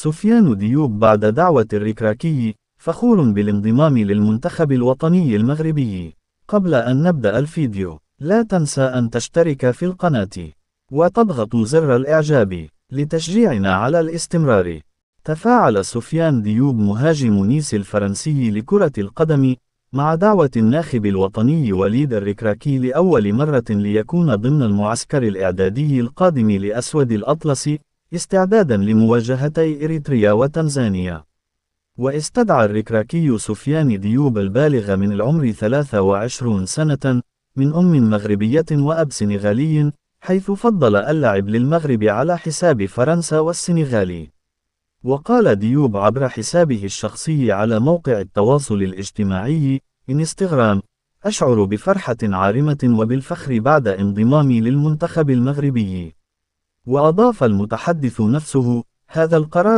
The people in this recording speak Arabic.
سفيان ديوب بعد دعوة الركراكي فخور بالانضمام للمنتخب الوطني المغربي قبل أن نبدأ الفيديو لا تنسى أن تشترك في القناة وتضغط زر الإعجاب لتشجيعنا على الاستمرار تفاعل سفيان ديوب مهاجم نيس الفرنسي لكرة القدم مع دعوة الناخب الوطني وليد الركراكي لأول مرة ليكون ضمن المعسكر الإعدادي القادم لأسود الأطلس استعدادا لمواجهتي إريتريا وتنزانيا واستدعى الركراكي سفيان ديوب البالغ من العمر 23 سنة من أم مغربية وأب سنغالي حيث فضل اللعب للمغرب على حساب فرنسا والسنغالي وقال ديوب عبر حسابه الشخصي على موقع التواصل الاجتماعي إنستغرام أشعر بفرحة عارمة وبالفخر بعد انضمامي للمنتخب المغربي وأضاف المتحدث نفسه هذا القرار